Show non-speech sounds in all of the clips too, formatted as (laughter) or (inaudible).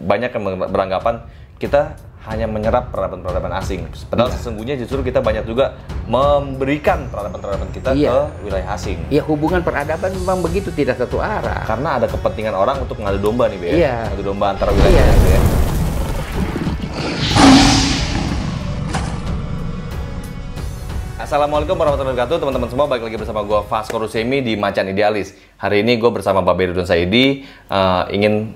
banyak yang beranggapan kita hanya menyerap peradaban-peradaban asing. Padahal ya. sesungguhnya justru kita banyak juga memberikan peradaban-peradaban kita ya. ke wilayah asing. Iya, hubungan peradaban memang begitu tidak satu arah. Karena ada kepentingan orang untuk ngadu domba nih, Be. Iya. Ngadu domba antara wilayah. Iya. Ya. Assalamualaikum warahmatullahi wabarakatuh teman-teman semua balik lagi bersama gue Vasco Rusemi di Macan Idealis hari ini gue bersama Babe Dudun Saidi uh, ingin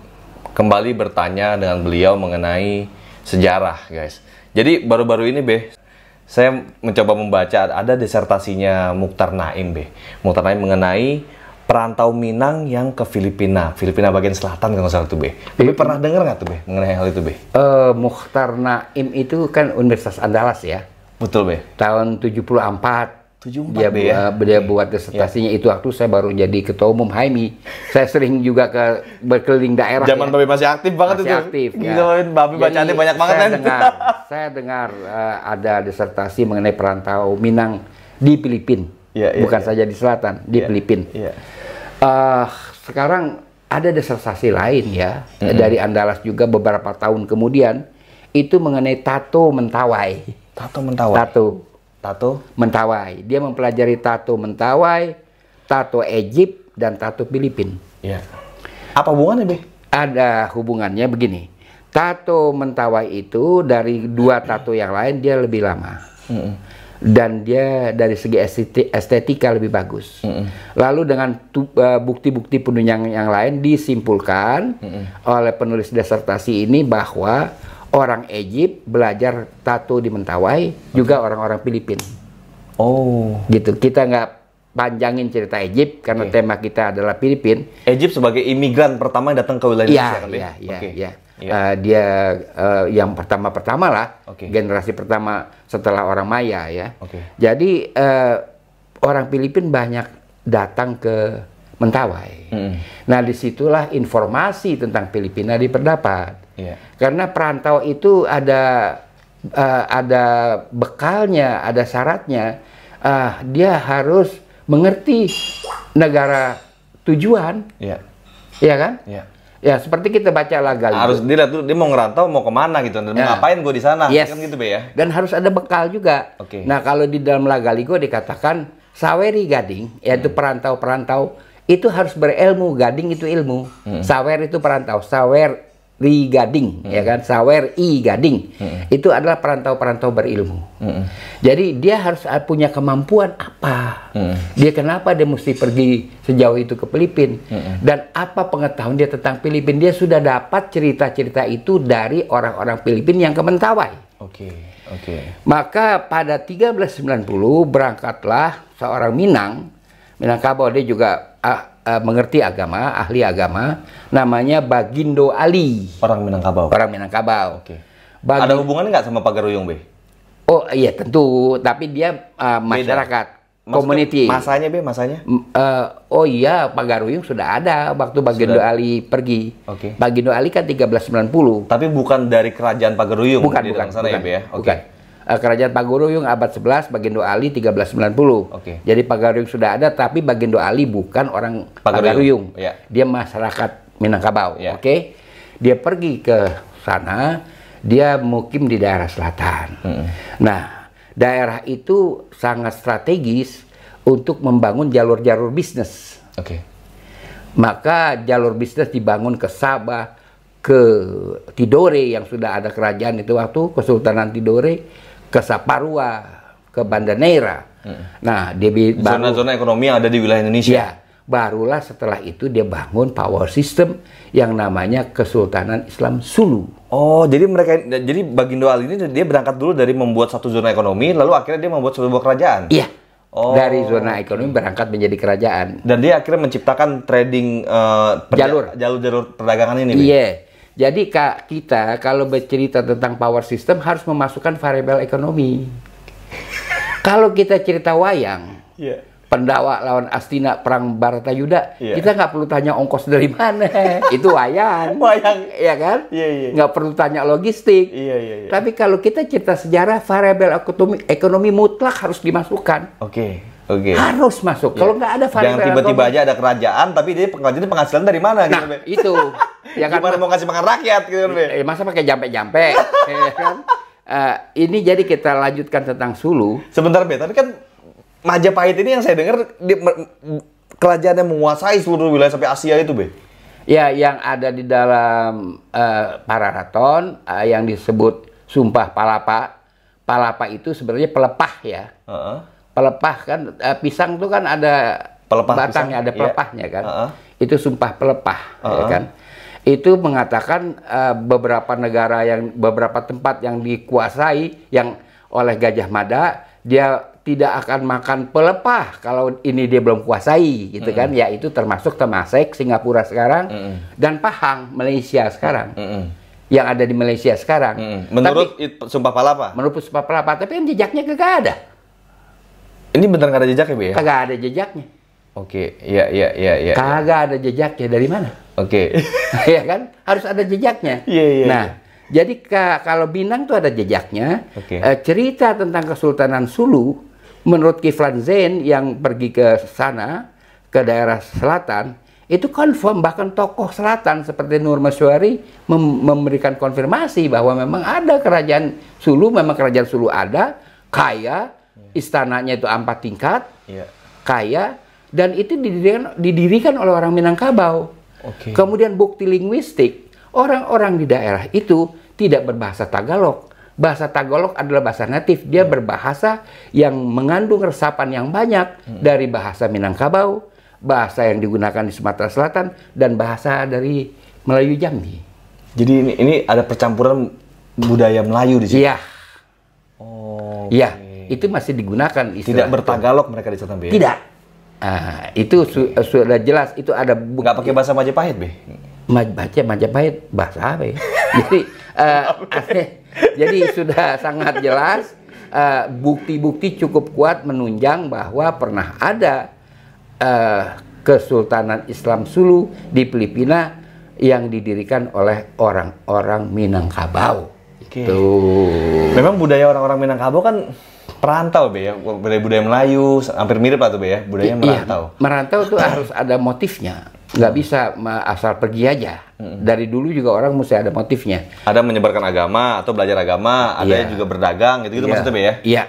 kembali bertanya dengan beliau mengenai sejarah, guys. Jadi baru-baru ini, Beh, saya mencoba membaca ada desertasinya Mukhtar Naim, Beh. Mukhtar Naim mengenai perantau Minang yang ke Filipina, Filipina bagian selatan kalau salah itu, Beh. Tapi pernah dengar nggak tuh, Beh, mengenai hal itu, Beh? Uh, Mukhtar Naim itu kan Universitas Andalas ya. Betul, Beh. Tahun 74 74 dia, buat, ya? dia iya. buat disertasinya ya. itu waktu saya baru jadi ketua umum Haimi. Saya sering juga ke berkeliling daerah. Zaman ya. masih aktif banget masih itu. aktif. Ya. Zaman banyak banget saya kan. Dengar, (laughs) saya dengar uh, ada disertasi mengenai perantau Minang di Filipina. Ya, ya, Bukan ya. saja di selatan, di ya, Filipina. Ya. Uh, eh, sekarang ada disertasi lain ya -hmm. dari Andalas juga beberapa tahun kemudian itu mengenai tato mentawai. Tato mentawai. Tato tato mentawai. Dia mempelajari tato mentawai, tato Egypt dan tato Filipin. Ya. Apa hubungannya, Be? Ada hubungannya begini. Tato mentawai itu dari dua tato yang lain dia lebih lama. Mm -mm. Dan dia dari segi estetika, lebih bagus. Mm Lalu dengan e, bukti-bukti penunjang yang lain disimpulkan oleh penulis disertasi ini bahwa orang Egypt belajar tato di Mentawai, okay. juga orang-orang Filipin. Oh, gitu. Kita nggak panjangin cerita Egypt karena okay. tema kita adalah Filipin. Egypt sebagai imigran pertama yang datang ke wilayah ya, Indonesia kan ya? Iya, Iya, okay. iya, iya. Uh, dia uh, yang pertama-pertama lah, okay. generasi pertama setelah orang Maya ya. Okay. Jadi uh, orang Filipin banyak datang ke Mentawai. Mm. Nah disitulah informasi tentang Filipina diperdapat. Yeah. Karena perantau itu ada uh, ada bekalnya, ada syaratnya. Uh, dia harus mengerti negara tujuan. Iya. Iya kan? Iya. Ya seperti kita baca lagal. Harus dilihat dulu dia mau ngerantau mau kemana gitu dan yeah. ngapain gue di sana yes. kan gitu ya. Dan harus ada bekal juga. Oke. Okay. Nah kalau di dalam laga gue dikatakan saweri gading yaitu hmm. perantau-perantau itu harus berilmu gading itu ilmu hmm. sawer itu perantau sawer I Gading ya hmm. ya kan Sawer I Gading hmm. itu adalah perantau-perantau berilmu. Hmm. Jadi dia harus punya kemampuan apa? Hmm. Dia kenapa dia mesti pergi sejauh itu ke Filipina hmm. dan apa pengetahuan dia tentang Filipina? Dia sudah dapat cerita-cerita itu dari orang-orang Filipina yang ke Mentawai. Oke. Okay. Oke. Okay. Maka pada 1390 berangkatlah seorang Minang Minangkabau dia juga ah, uh, mengerti agama, ahli agama, namanya Bagindo Ali. Orang Minangkabau. Orang Minangkabau. Oke. Okay. Bagi... Ada hubungannya nggak sama Pak Garuyung, Be? Oh iya tentu, tapi dia uh, masyarakat. Beda. community. Masanya be, masanya? Uh, oh iya, Pak Garuyung sudah ada waktu Bagindo sudah. Ali pergi. Oke. Okay. Bagindo Ali kan 1390. Tapi bukan dari kerajaan Pak Garuyung. Bukan, bukan. Sana bukan, ya, be, ya? Okay. bukan. Eh, kerajaan Paguruyung abad 11 Bagindo Ali 1390. Okay. Jadi Paguruyung sudah ada tapi Bagindo Ali bukan orang Paguruyung. Yeah. Dia masyarakat Minangkabau, yeah. oke? Okay? Dia pergi ke sana, dia mukim di daerah selatan. Hmm. Nah, daerah itu sangat strategis untuk membangun jalur-jalur bisnis. Oke. Okay. Maka jalur bisnis dibangun ke Sabah, ke Tidore yang sudah ada kerajaan itu waktu Kesultanan Tidore ke Saparua, ke Neira. Hmm. Nah, dia zona-zona ekonomi yang ada di wilayah Indonesia. Ya, barulah setelah itu dia bangun power system yang namanya Kesultanan Islam Sulu. Oh, jadi mereka jadi Bagindo Ali ini dia berangkat dulu dari membuat satu zona ekonomi, lalu akhirnya dia membuat sebuah kerajaan. Iya. Oh. Dari zona ekonomi berangkat menjadi kerajaan. Dan dia akhirnya menciptakan trading uh, jalur jalur-jalur perdagangan ini. Iya. Yeah. Jadi kak kita kalau bercerita tentang power system harus memasukkan variabel ekonomi. kalau kita cerita wayang, yeah. Pendawa lawan Astina perang Baratayuda, yeah. kita nggak perlu tanya ongkos dari mana. (laughs) itu wayang. Wayang, ya kan? Iya yeah, yeah, yeah. Nggak perlu tanya logistik. Iya yeah, iya. Yeah, yeah. Tapi kalau kita cerita sejarah, variabel ekonomi, ekonomi mutlak harus dimasukkan. Oke. Okay. Oke. Okay. Harus masuk. Kalau iya. nggak ada variabel Jangan tiba-tiba aja ada kerajaan, tapi dia kerajaan penghasilan dari mana? Gitu, nah, gitu. itu. (laughs) ya kan? Gimana mau kasih makan rakyat gitu kan, Be? Eh, masa pakai jampe-jampe? (laughs) ya kan? Uh, ini jadi kita lanjutkan tentang Sulu. Sebentar, Be. Tapi kan Majapahit ini yang saya dengar di, yang menguasai seluruh wilayah sampai Asia itu, Be. Ya, yang ada di dalam uh, Pararaton uh, yang disebut Sumpah Palapa. Palapa itu sebenarnya pelepah ya. Uh -uh. Pelepah kan uh, pisang itu kan ada pelepah batangnya, pisang. ada iya. pelepahnya yeah. kan. Uh -uh. Itu sumpah pelepah uh -uh. ya kan itu mengatakan uh, beberapa negara yang beberapa tempat yang dikuasai yang oleh Gajah Mada dia tidak akan makan pelepah kalau ini dia belum kuasai gitu mm -hmm. kan ya itu termasuk Temasek Singapura sekarang mm -hmm. dan Pahang Malaysia sekarang mm -hmm. yang ada di Malaysia sekarang mm -hmm. menurut tapi, Sumpah Palapa menurut Sumpah Palapa tapi yang jejaknya kagak ada ini bener nggak ada jejaknya ya kagak ada jejaknya oke okay. Ya, ya ya ya ya kagak ya. ada jejaknya dari mana Oke. Okay. (laughs) ya kan? Harus ada jejaknya. Iya, yeah, iya. Yeah, nah, yeah. jadi ka, kalau Minang tuh ada jejaknya. Okay. Eh, cerita tentang Kesultanan Sulu menurut Kiflan Zain yang pergi ke sana ke daerah selatan itu konfirm. bahkan tokoh selatan seperti Nur Maswari mem memberikan konfirmasi bahwa memang ada kerajaan Sulu, memang kerajaan Sulu ada, kaya, iya. istananya itu empat tingkat, iya. kaya dan itu didirikan, didirikan oleh orang Minangkabau Okay. Kemudian bukti linguistik, orang-orang di daerah itu tidak berbahasa Tagalog. Bahasa Tagalog adalah bahasa natif. Dia hmm. berbahasa yang mengandung resapan yang banyak hmm. dari bahasa Minangkabau, bahasa yang digunakan di Sumatera Selatan, dan bahasa dari Melayu Jambi. Jadi ini, ini ada percampuran budaya Melayu di sini. Iya. Oh. Iya. Okay. Itu masih digunakan. Tidak bertagalog mereka di Sotambe. Ya? Tidak Ah, itu su sudah jelas itu ada bukti. Nggak pakai bahasa Majapahit, Be. Ma baca Majapahit bahasa apa ya? (laughs) jadi uh, jadi sudah sangat jelas eh, bukti-bukti uh, cukup kuat menunjang bahwa pernah ada uh, Kesultanan Islam Sulu di Filipina yang didirikan oleh orang-orang Minangkabau. Okay. Tuh. Memang budaya orang-orang Minangkabau kan perantau be ya budaya budaya Melayu hampir mirip atau tuh be ya budaya iya. merantau. Iya, merantau tuh harus ada motifnya, nggak hmm. bisa asal pergi aja. Hmm. Dari dulu juga orang mesti ada motifnya. Ada menyebarkan agama atau belajar agama, ada iya. yang juga berdagang gitu gitu iya. maksudnya be ya. Iya.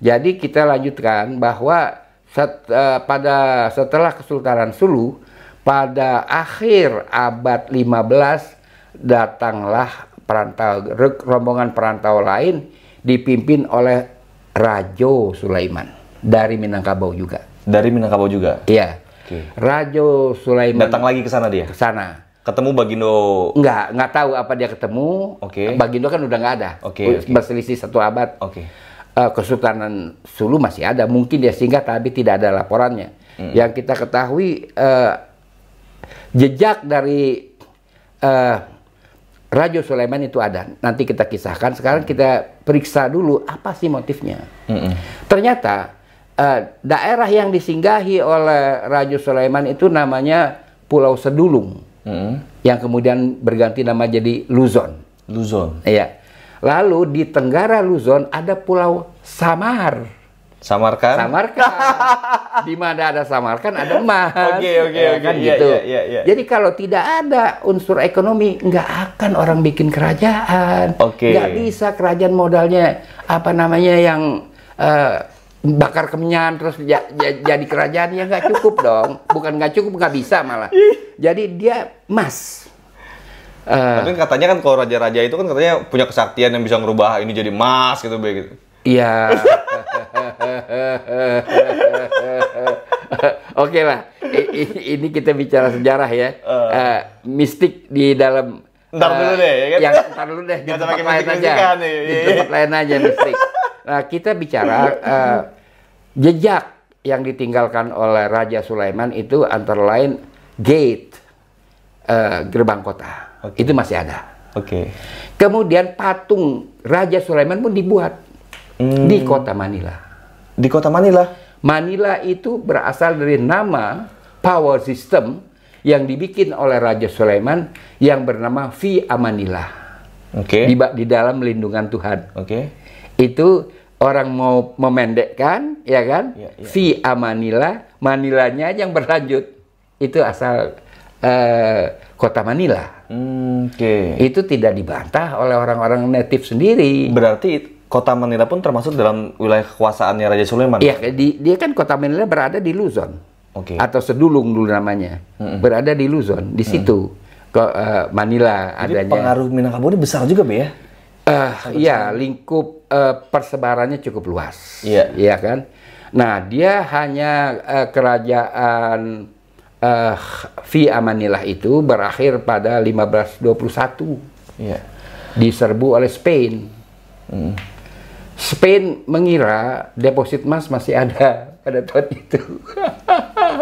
Jadi kita lanjutkan bahwa set, uh, pada setelah Kesultanan Sulu pada akhir abad 15 datanglah perantau rombongan perantau lain dipimpin oleh Rajo Sulaiman dari Minangkabau juga. Dari Minangkabau juga. Iya. Okay. Rajo Sulaiman. Datang lagi ke sana dia. Ke sana ketemu Bagindo Enggak, enggak tahu apa dia ketemu oke okay. Bagindo kan udah enggak ada oke okay, okay. berselisih satu abad oke okay. uh, eh, Kesultanan Sulu masih ada mungkin dia singgah tapi tidak ada laporannya mm. yang kita ketahui uh, jejak dari uh, Raja Sulaiman itu ada. Nanti kita kisahkan. Sekarang kita periksa dulu apa sih motifnya. Mm -mm. Ternyata uh, daerah yang disinggahi oleh Raja Sulaiman itu namanya Pulau Sedulung, mm -mm. yang kemudian berganti nama jadi Luzon. Luzon. Iya. Lalu di Tenggara Luzon ada Pulau Samar. Samarkan. Samarkan. (laughs) Di mana ada samarkan ada emas. Oke okay, oke okay, ya, okay. kan iya, gitu. Yeah, yeah, yeah. Jadi kalau tidak ada unsur ekonomi nggak akan orang bikin kerajaan. Oke. Okay. Nggak bisa kerajaan modalnya apa namanya yang uh, bakar kemenyan terus ja, ja, jadi kerajaan ya nggak cukup dong. Bukan nggak cukup nggak bisa malah. Jadi dia emas. Uh, Tapi katanya kan kalau raja-raja itu kan katanya punya kesaktian yang bisa ngerubah ini jadi emas gitu begitu. Iya. (laughs) Oke okay lah, I, ini kita bicara sejarah ya. Uh. Uh, mistik di dalam Ntar dulu eh, deh, ya kan? Yang ntar dulu deh, di tempat lain aja. di tempat lain aja mistik. Nah, kita bicara uh, jejak yang ditinggalkan oleh Raja Sulaiman itu antara lain gate uh, gerbang kota. Okay. Itu masih ada. Oke. Okay. Kemudian patung Raja Sulaiman pun dibuat hmm. di kota Manila. Di kota Manila. Manila itu berasal dari nama power system yang dibikin oleh Raja Sulaiman yang bernama Via Manila. Oke. Okay. Di, di dalam lindungan Tuhan. Oke. Okay. Itu orang mau memendekkan, ya kan? Ya, ya. Via Manila, Manilanya yang berlanjut. Itu asal eh, kota Manila. Hmm, oke. Okay. Itu tidak dibantah oleh orang-orang native sendiri. Berarti kota Manila pun termasuk dalam wilayah kekuasaannya Raja Sulaiman. Iya, di, dia kan kota Manila berada di Luzon. Oke. Okay. Atau Sedulung dulu namanya. -hmm. Berada di Luzon, di situ. Mm -hmm. Ke uh, Manila Jadi adanya. pengaruh Minangkabau ini besar juga, Be ya? Uh, iya, lingkup uh, persebarannya cukup luas. Iya. Yeah. Iya kan? Nah, dia hanya uh, kerajaan uh, Via Manila itu berakhir pada 1521. Iya. Diserbu oleh Spain. Mm. Spain mengira deposit emas masih ada pada tahun itu.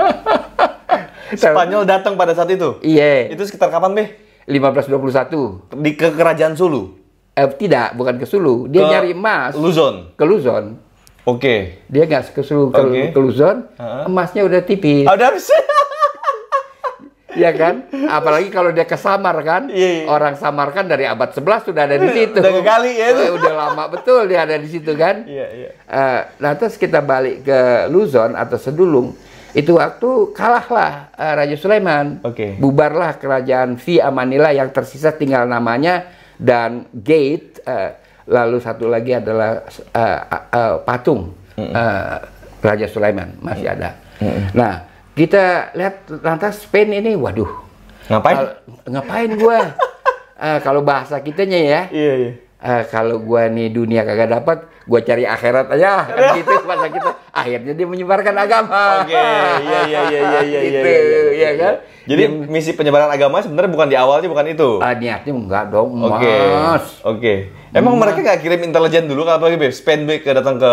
(laughs) Spanyol datang pada saat itu? Iya. Itu sekitar kapan, Be? 1521. Di ke Kerajaan Sulu? Eh, tidak, bukan ke Sulu. Dia ke nyari emas. Luzon? Ke Luzon. Oke. Okay. Dia nggak ke Sulu, ke, okay. ke Luzon. Uh -huh. Emasnya udah tipis. Oh, udah (laughs) Iya kan? Apalagi kalau dia ke Samar kan, iya, iya. iya. orang Samar kan dari abad 11 sudah ada di iya, situ. Udah kali ya itu. Eh, udah lama betul dia ada di situ kan. Iya, iya. Uh, nah terus kita balik ke Luzon atau Sedulung, itu waktu kalahlah uh, Raja Sulaiman. Oke. Okay. Bubarlah kerajaan Fi Amanila yang tersisa tinggal namanya dan gate. Uh, lalu satu lagi adalah uh, uh, patung uh, Raja Sulaiman masih ada. Mm -hmm. Nah kita lihat lantas Spain ini, waduh. Ngapain? Kalo, ngapain gua? uh, (laughs) kalau bahasa kitanya ya. Iya, iya. Uh, kalau gua nih dunia kagak dapat, gua cari akhirat aja kan (laughs) gitu bahasa kita. Akhirnya dia menyebarkan agama. Oke, okay. iya iya iya iya iya iya. Gitu, iya, iya, iya, iya kan? Jadi misi penyebaran agama sebenarnya bukan di awalnya bukan itu. Uh, niatnya enggak dong, Mas. Oke. Okay. Emang mereka gak kirim intelijen dulu apa gitu? Spend ke datang ke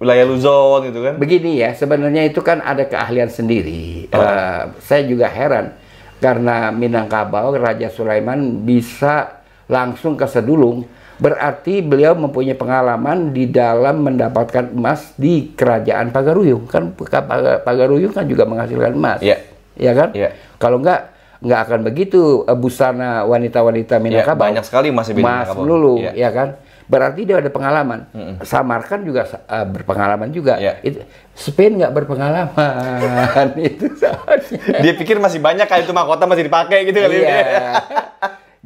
wilayah Luzon gitu kan? Begini ya, sebenarnya itu kan ada keahlian sendiri. Oh. Uh, saya juga heran karena Minangkabau Raja Sulaiman bisa langsung ke Sedulung, berarti beliau mempunyai pengalaman di dalam mendapatkan emas di kerajaan Pagaruyung. Kan Pagaruyung kan juga menghasilkan emas. Iya. Yeah. Ya kan? Yeah. Kalau enggak enggak akan begitu eh, busana wanita-wanita Minangkabau. Ya, banyak sekali masih Minangkabau. Mas lulu, ya. ya kan? berarti dia ada pengalaman. Mm -hmm. Samarkan juga uh, berpengalaman juga. Yeah. Itu Spain nggak berpengalaman (laughs) itu soalnya. Dia pikir masih banyak kali itu mahkota masih dipakai gitu kali yeah. ya. (laughs)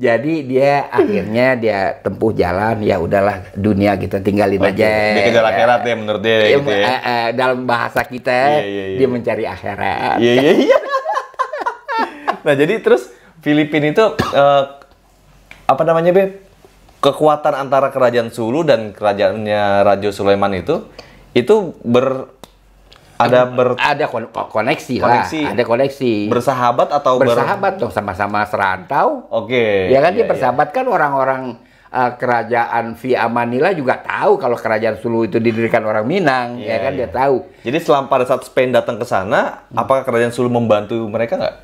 Jadi dia akhirnya dia tempuh jalan ya udahlah dunia kita tinggalin Oke, aja. Dia kejar akhirat ya menurut dia, dia gitu ya. Uh, uh, dalam bahasa kita yeah, yeah, yeah. dia mencari akhirat. Iya iya iya. (laughs) Nah jadi terus Filipina itu uh, apa namanya Beb? kekuatan antara kerajaan Sulu dan kerajaannya Raja Sulaiman itu itu ber ada ber ada kon koneksi, koneksi lah ada koneksi bersahabat atau bersahabat ber... dong sama-sama serantau oke okay, ya kan dia iya, iya. bersahabat kan orang-orang uh, kerajaan via Manila juga tahu kalau kerajaan Sulu itu didirikan orang Minang iya, ya kan dia tahu jadi selama pada saat Spain datang ke sana apakah kerajaan Sulu membantu mereka nggak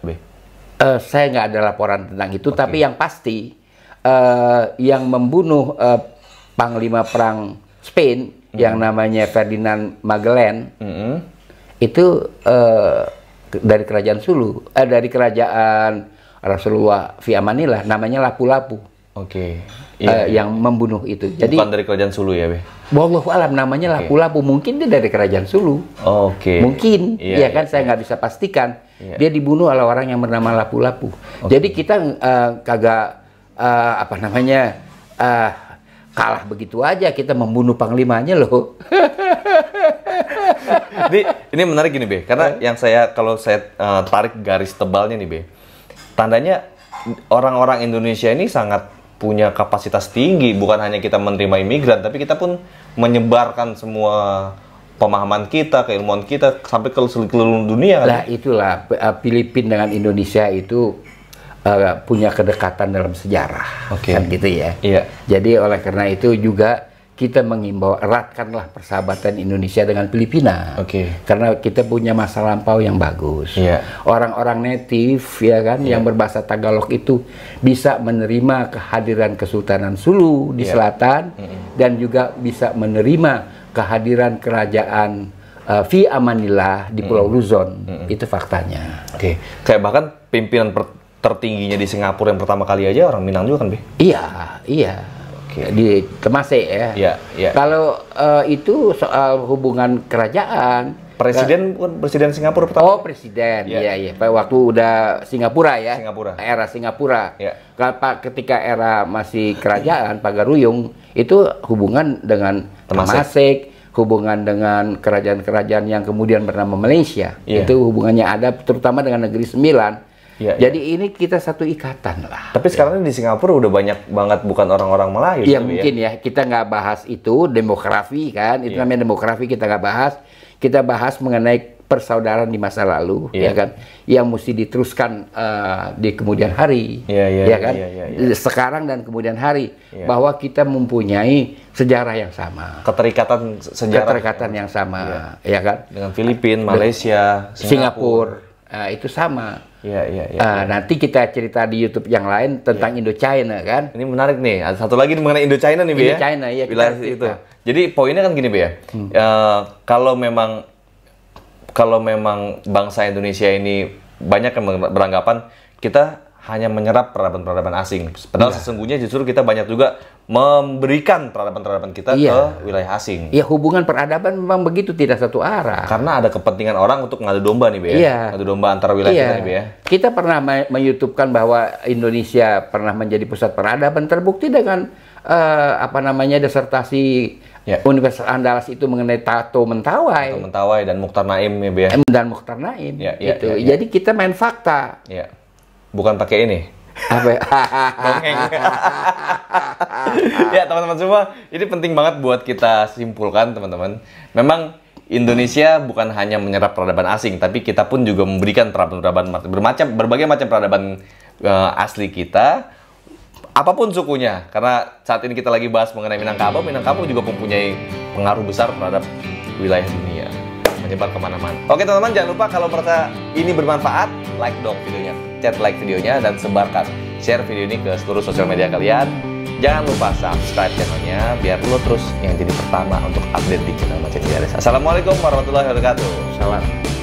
uh, saya nggak ada laporan tentang itu okay. tapi yang pasti uh, yang membunuh uh, panglima perang Spain mm-hmm. yang hmm. namanya Ferdinand Magellan mm-hmm. itu uh, dari kerajaan Sulu, eh, dari kerajaan Rasulullah via Manila, namanya Lapu-Lapu. Oke. Okay. Yeah. uh, Yang membunuh itu. Bukan Jadi bukan dari kerajaan Sulu ya, Be? Wallahu alam namanya Lapu-Lapu, mungkin dia dari kerajaan Sulu. Oh, Oke. Okay. Mungkin, yeah, ya iya iya, kan yeah, saya nggak bisa pastikan. Yeah. Dia dibunuh oleh orang yang bernama Lapu-Lapu. Okay. Jadi kita uh, kagak uh, apa namanya uh, kalah begitu aja kita membunuh panglimanya loh. (laughs) ini ini menarik gini be, karena eh? yang saya kalau saya uh, tarik garis tebalnya nih be, tandanya orang-orang Indonesia ini sangat punya kapasitas tinggi bukan hanya kita menerima imigran tapi kita pun menyebarkan semua pemahaman kita keilmuan kita sampai ke seluruh dunia kan? itulah Filipina dengan Indonesia itu uh, punya kedekatan dalam sejarah, okay. kan gitu ya. Iya. Jadi oleh karena itu juga kita mengimbau eratkanlah persahabatan Indonesia dengan Filipina. Oke. Okay. Karena kita punya masa lampau yang bagus. Yeah. Orang-orang native ya kan yeah. yang berbahasa Tagalog itu bisa menerima kehadiran Kesultanan Sulu di yeah. selatan mm -hmm. dan juga bisa menerima kehadiran kerajaan uh, eh, via Manila di Pulau mm -hmm. Luzon. Mm -hmm. Itu faktanya. Oke. Okay. Kayak bahkan pimpinan per tertingginya di Singapura yang pertama kali aja orang Minang juga kan, Be? Iya, iya. Okay. Di Temasek ya. Iya, iya. Kalau uh, itu soal hubungan kerajaan, Presiden bukan presiden Singapura pertama. Oh, presiden. Iya, iya. Ya. Waktu udah Singapura ya. Singapura. Era Singapura. Ya. ketika era masih kerajaan Pak Garuyung itu hubungan dengan Temasek, Temasek hubungan dengan kerajaan-kerajaan yang kemudian bernama Malaysia. Yeah. Itu hubungannya ada terutama dengan negeri Sembilan Ya, Jadi ya. ini kita satu ikatan lah. Tapi sekarang ya. di Singapura udah banyak banget bukan orang-orang Melayu. Iya mungkin ya. ya kita nggak bahas itu demografi kan itu ya. namanya demografi kita nggak bahas. Kita bahas mengenai persaudaraan di masa lalu ya, ya kan yang mesti diteruskan uh, di kemudian hari ya, ya, ya kan ya, ya, ya. sekarang dan kemudian hari ya. bahwa kita mempunyai sejarah yang sama keterikatan sejarah keterikatan yang sama ya, ya kan dengan Filipina Malaysia Singapura, Singapura uh, itu sama Iya, iya, iya. Uh, nanti kita cerita di YouTube yang lain tentang ya. Indochina kan. Ini menarik nih. Ada satu lagi mengenai Indochina nih, Be. China ya. iya. Wilayah itu. Jadi poinnya kan gini, Be ya. Hmm. Uh, kalau memang kalau memang bangsa Indonesia ini banyak yang beranggapan kita hanya menyerap peradaban-peradaban asing. Padahal ya. sesungguhnya justru kita banyak juga memberikan peradaban-peradaban kita iya. ke wilayah asing. Iya, hubungan peradaban memang begitu tidak satu arah. Karena ada kepentingan orang untuk ngadu domba nih, Be. Ya. Iya. Ngadu domba antara wilayah iya. kita nih, Be. Ya. Kita pernah menyutupkan bahwa Indonesia pernah menjadi pusat peradaban terbukti dengan uh, apa namanya disertasi ya. Universitas Andalas itu mengenai Tato Mentawai. Tato Mentawai dan Mukhtar Naim ya, Be. Ya. Dan Mukhtar Naim. Ya, ya, gitu. Ya, ya. Jadi kita main fakta. Ya. Bukan pakai ini apa ya? dongeng ya teman-teman semua ini penting banget buat kita simpulkan teman-teman memang Indonesia bukan hanya menyerap peradaban asing tapi kita pun juga memberikan peradaban bermacam berbagai macam peradaban uh, asli kita apapun sukunya karena saat ini kita lagi bahas mengenai Minangkabau Minangkabau juga mempunyai pengaruh besar terhadap wilayah dunia menyebar kemana-mana oke teman-teman jangan lupa kalau merasa ini bermanfaat like dong videonya Chat like videonya dan sebarkan share video ini ke seluruh sosial media kalian. Jangan lupa subscribe channelnya biar lo terus yang jadi pertama untuk update di channel Macet Garis. Assalamualaikum warahmatullahi wabarakatuh. Salam.